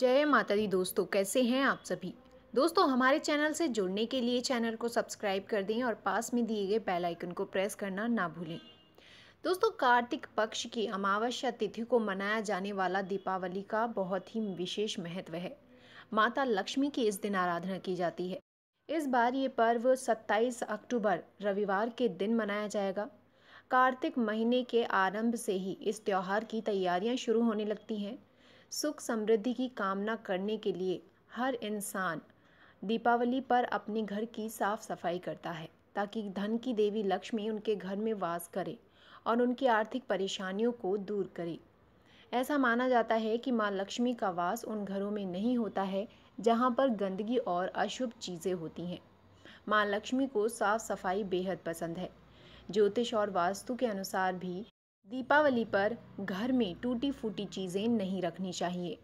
जय माता दी दोस्तों कैसे हैं आप सभी दोस्तों हमारे चैनल से जुड़ने के लिए चैनल को सब्सक्राइब कर दें और पास में दिए गए बेल आइकन को प्रेस करना ना भूलें दोस्तों कार्तिक पक्ष की अमावस्या तिथि को मनाया जाने वाला दीपावली का बहुत ही विशेष महत्व है माता लक्ष्मी की इस दिन आराधना की जाती है इस बार ये पर्व 27 अक्टूबर रविवार के दिन मनाया जाएगा कार्तिक महीने के आरंभ से ही इस त्यौहार की तैयारियां शुरू होने लगती हैं सुख समृद्धि की कामना करने के लिए हर इंसान दीपावली पर अपने घर की साफ सफाई करता है ताकि धन की देवी लक्ष्मी उनके घर में वास करे और उनकी आर्थिक परेशानियों को दूर करे ऐसा माना जाता है कि माँ लक्ष्मी का वास उन घरों में नहीं होता है जहाँ पर गंदगी और अशुभ चीज़ें होती हैं माँ लक्ष्मी को साफ सफाई बेहद पसंद है ज्योतिष और वास्तु के अनुसार भी दीपावली पर घर में टूटी फूटी चीज़ें नहीं रखनी चाहिए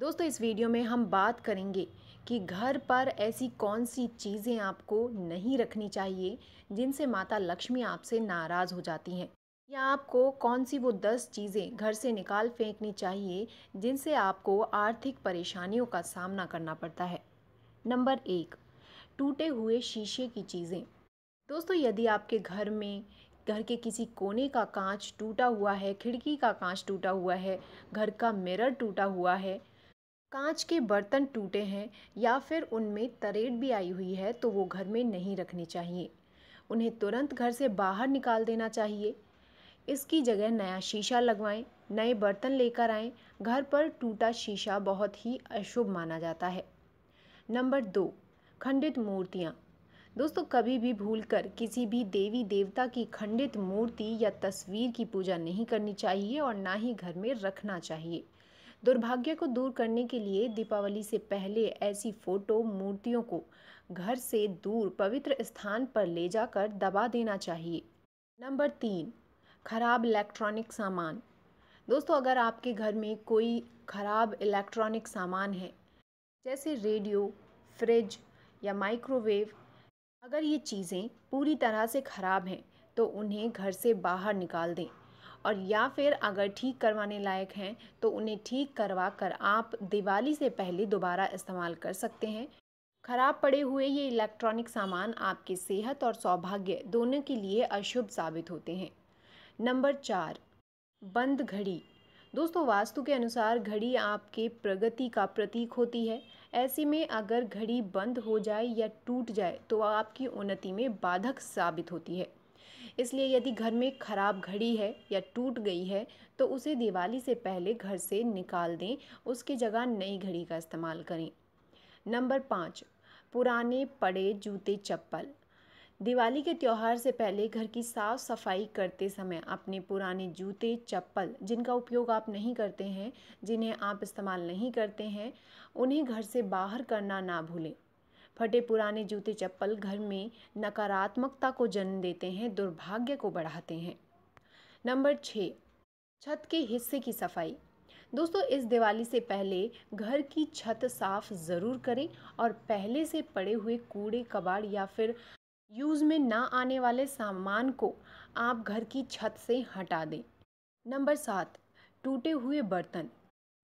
दोस्तों इस वीडियो में हम बात करेंगे कि घर पर ऐसी कौन सी चीज़ें आपको नहीं रखनी चाहिए जिनसे माता लक्ष्मी आपसे नाराज़ हो जाती हैं या आपको कौन सी वो दस चीज़ें घर से निकाल फेंकनी चाहिए जिनसे आपको आर्थिक परेशानियों का सामना करना पड़ता है नंबर एक टूटे हुए शीशे की चीज़ें दोस्तों यदि आपके घर में घर के किसी कोने का कांच टूटा हुआ है खिड़की का कांच टूटा हुआ है घर का मिरर टूटा हुआ है कांच के बर्तन टूटे हैं या फिर उनमें तरेट भी आई हुई है तो वो घर में नहीं रखनी चाहिए उन्हें तुरंत घर से बाहर निकाल देना चाहिए इसकी जगह नया शीशा लगवाएं नए बर्तन लेकर आएं घर पर टूटा शीशा बहुत ही अशुभ माना जाता है नंबर दो खंडित मूर्तियाँ दोस्तों कभी भी भूलकर किसी भी देवी देवता की खंडित मूर्ति या तस्वीर की पूजा नहीं करनी चाहिए और ना ही घर में रखना चाहिए दुर्भाग्य को दूर करने के लिए दीपावली से पहले ऐसी फोटो मूर्तियों को घर से दूर पवित्र स्थान पर ले जाकर दबा देना चाहिए नंबर तीन खराब इलेक्ट्रॉनिक सामान दोस्तों अगर आपके घर में कोई खराब इलेक्ट्रॉनिक सामान है जैसे रेडियो फ्रिज या माइक्रोवेव अगर ये चीज़ें पूरी तरह से ख़राब हैं तो उन्हें घर से बाहर निकाल दें और या फिर अगर ठीक करवाने लायक हैं तो उन्हें ठीक करवा कर आप दिवाली से पहले दोबारा इस्तेमाल कर सकते हैं खराब पड़े हुए ये इलेक्ट्रॉनिक सामान आपके सेहत और सौभाग्य दोनों के लिए अशुभ साबित होते हैं नंबर चार बंद घड़ी दोस्तों वास्तु के अनुसार घड़ी आपके प्रगति का प्रतीक होती है ऐसे में अगर घड़ी बंद हो जाए या टूट जाए तो आपकी उन्नति में बाधक साबित होती है इसलिए यदि घर में खराब घड़ी है या टूट गई है तो उसे दिवाली से पहले घर से निकाल दें उसकी जगह नई घड़ी का इस्तेमाल करें नंबर पाँच पुराने पड़े जूते चप्पल दिवाली के त्यौहार से पहले घर की साफ सफाई करते समय अपने पुराने जूते चप्पल जिनका उपयोग आप नहीं करते हैं जिन्हें आप इस्तेमाल नहीं करते हैं उन्हें घर से बाहर करना ना भूलें फटे पुराने जूते चप्पल घर में नकारात्मकता को जन्म देते हैं दुर्भाग्य को बढ़ाते हैं नंबर छः छत के हिस्से की सफाई दोस्तों इस दिवाली से पहले घर की छत साफ ज़रूर करें और पहले से पड़े हुए कूड़े कबाड़ या फिर यूज़ में ना आने वाले सामान को आप घर की छत से हटा दें नंबर सात टूटे हुए बर्तन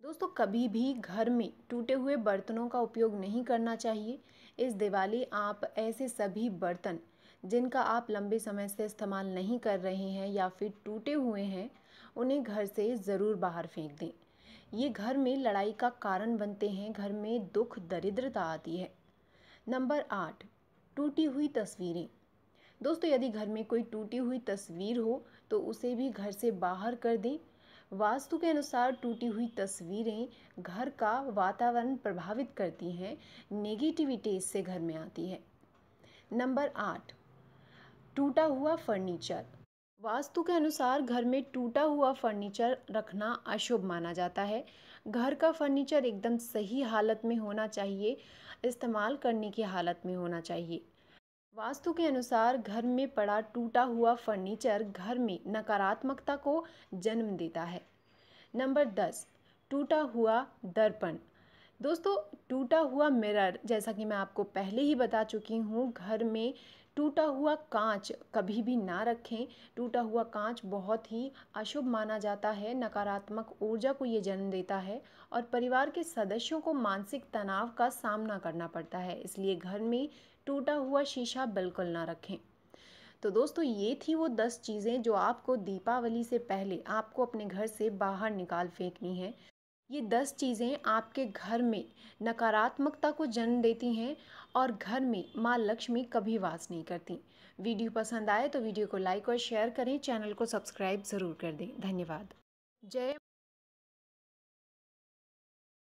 दोस्तों कभी भी घर में टूटे हुए बर्तनों का उपयोग नहीं करना चाहिए इस दिवाली आप ऐसे सभी बर्तन जिनका आप लंबे समय से इस्तेमाल नहीं कर रहे हैं या फिर टूटे हुए हैं उन्हें घर से ज़रूर बाहर फेंक दें ये घर में लड़ाई का कारण बनते हैं घर में दुख दरिद्रता आती है नंबर आठ टूटी हुई तस्वीरें दोस्तों यदि घर में कोई टूटी हुई तस्वीर हो तो उसे भी घर से बाहर कर दें वास्तु के अनुसार टूटी हुई तस्वीरें घर का वातावरण प्रभावित करती हैं नेगेटिविटी इससे घर में आती है नंबर आठ टूटा हुआ फर्नीचर वास्तु के अनुसार घर में टूटा हुआ फर्नीचर रखना अशुभ माना जाता है घर का फर्नीचर एकदम सही हालत में होना चाहिए इस्तेमाल करने की हालत में होना चाहिए वास्तु के अनुसार घर में पड़ा टूटा हुआ फर्नीचर घर में नकारात्मकता को जन्म देता है नंबर दस टूटा हुआ दर्पण दोस्तों टूटा हुआ मिरर जैसा कि मैं आपको पहले ही बता चुकी हूँ घर में टूटा हुआ कांच कभी भी ना रखें टूटा हुआ कांच बहुत ही अशुभ माना जाता है नकारात्मक ऊर्जा को ये जन्म देता है और परिवार के सदस्यों को मानसिक तनाव का सामना करना पड़ता है इसलिए घर में टूटा हुआ शीशा बिल्कुल ना रखें तो दोस्तों ये थी वो दस चीज़ें जो आपको दीपावली से पहले आपको अपने घर से बाहर निकाल फेंकनी है ये दस चीज़ें आपके घर में नकारात्मकता को जन्म देती हैं और घर में माँ लक्ष्मी कभी वास नहीं करती वीडियो पसंद आए तो वीडियो को लाइक और शेयर करें चैनल को सब्सक्राइब ज़रूर कर दें धन्यवाद जय